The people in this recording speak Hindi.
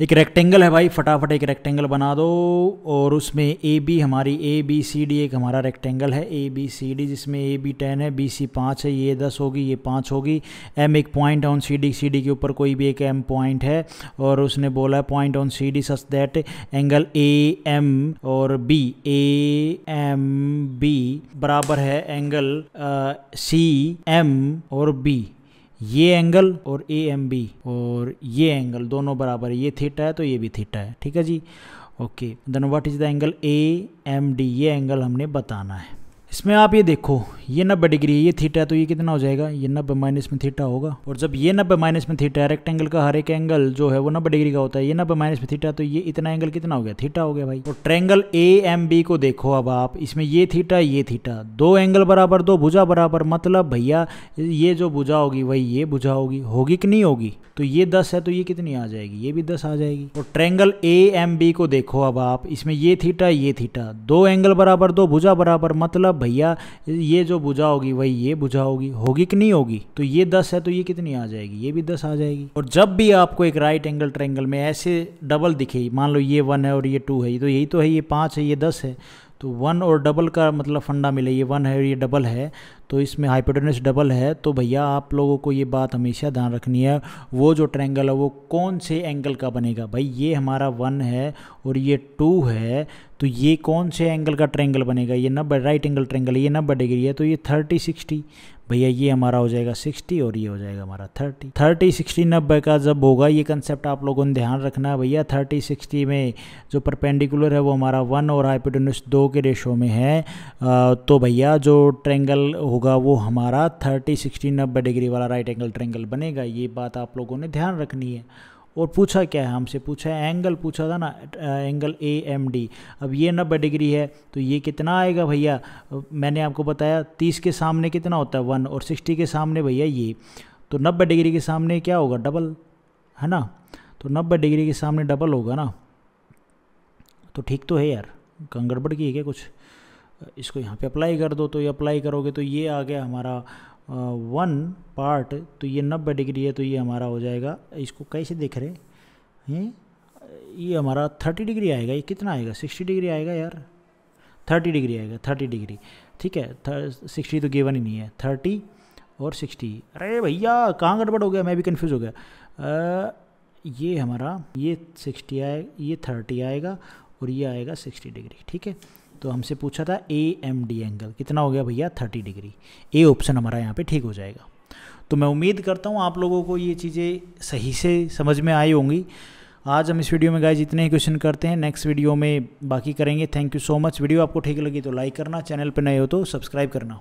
एक रेक्टेंगल है भाई फटाफट एक रेक्टेंगल बना दो और उसमें ए बी हमारी ए बी सी डी एक हमारा रेक्टेंगल है ए बी सी डी जिसमें ए बी टेन है बी सी पाँच है ये दस होगी ये पाँच होगी एम एक point on C D C D के ऊपर कोई भी एक एम पॉइंट है और उसने बोला है point on C D such that angle A M और बी ए एम बी बराबर है एंगल सी एम और बी ये एंगल और ए एम बी और ये एंगल दोनों बराबर है ये थीटा है तो ये भी थीटा है ठीक है जी okay then what is the angle A M D ये एंगल हमने बताना है इसमें आप ये देखो ये नब्बे डिग्री है ये थीटा है तो ये कितना हो जाएगा ये नब्बे माइनस में थीटा होगा और जब ये नब्बे माइनस में थीटा है रेक्टेंगल का हर एक एंगल जो है वो नब्बे डिग्री का होता है ये नब्बे माइनस में थीटा तो ये इतना एंगल कितना हो गया थीटा हो गया भाई और ट्रेंगल ए एम बी को देखो अब आप इसमें ये थीटा ये थीटा दो एंगल बराबर दो भुजा बराबर मतलब भैया ये जो भुजा होगी वही ये भुजा होगी होगी कि नहीं होगी तो ये दस है तो ये कितनी आ जाएगी ये भी दस आ जाएगी और ट्रेंगल ए एम बी को देखो अब आप इसमें ये थीटा ये थीटा दो एंगल बराबर दो भुजा बराबर मतलब भैया ये जो बुझा होगी वही ये बुझा होगी होगी कि नहीं होगी तो ये दस है तो ये कितनी आ जाएगी ये भी दस आ जाएगी और जब भी आपको एक राइट एंगल ट्रैंगल में ऐसे डबल दिखे मान लो ये वन है और ये टू है तो यही तो है ये पाँच है ये दस है तो वन और डबल का मतलब फंडा मिले ये वन है और ये डबल है तो इसमें हाइपोटेनस डबल है तो भैया आप लोगों को ये बात हमेशा ध्यान रखनी है वो जो ट्रैंगल है वो कौन से एंगल का बनेगा भाई ये हमारा वन है और ये टू है तो ये कौन से एंगल का ट्रैंगल बनेगा ये नब्बे राइट एंगल ट्रैंगल ये नब्बे डिग्री है तो ये थर्टी सिक्सटी भैया ये हमारा हो जाएगा सिक्सटी और ये हो जाएगा हमारा थर्टी थर्टी सिक्सटी नब्बे का जब होगा ये कंसेप्ट आप लोगों ने ध्यान रखना है भैया थर्टी सिक्सटी में जो परपेंडिकुलर है वो हमारा वन और हाइपोटेनस दो के रेशो में है तो भैया जो ट्रेंगल होगा वो हमारा थर्टी सिक्सटी नब्बे डिग्री वाला राइट एंगल ट्रेंगल बनेगा ये बात आप लोगों ने ध्यान रखनी है और पूछा क्या है हमसे पूछा है एंगल पूछा था ना एंगल ए एम डी अब ये नब्बे डिग्री है तो ये कितना आएगा भैया मैंने आपको बताया तीस के सामने कितना होता है वन और सिक्सटी के सामने भैया ये तो नब्बे डिग्री के सामने क्या होगा डबल है ना तो नब्बे डिग्री के सामने डबल होगा ना तो ठीक तो है यार गड़बड़ की है क्या कुछ इसको यहाँ पे अप्लाई कर दो तो ये अप्लाई करोगे तो ये आ गया हमारा वन पार्ट तो ये नब्बे डिग्री है तो ये हमारा हो जाएगा इसको कैसे देख रहे हैं ये हमारा थर्टी डिग्री आएगा ये कितना आएगा सिक्सटी डिग्री आएगा यार थर्टी डिग्री आएगा थर्टी डिग्री ठीक है सिक्सटी तो गिवन ही नहीं है थर्टी और सिक्सटी अरे भैया कहाँ गड़बड़ हो गया मैं भी कन्फ्यूज़ हो गया आ, ये हमारा ये सिक्सटी आए ये थर्टी आएगा और ये आएगा सिक्सटी डिग्री ठीक है तो हमसे पूछा था ए एम डी एंगल कितना हो गया भैया थर्टी डिग्री ए ऑप्शन हमारा यहाँ पे ठीक हो जाएगा तो मैं उम्मीद करता हूँ आप लोगों को ये चीज़ें सही से समझ में आई होंगी आज हम इस वीडियो में गाइज इतने ही क्वेश्चन करते हैं नेक्स्ट वीडियो में बाकी करेंगे thank you so much video आपको ठीक लगी तो लाइक करना चैनल पर नए हो तो सब्सक्राइब करना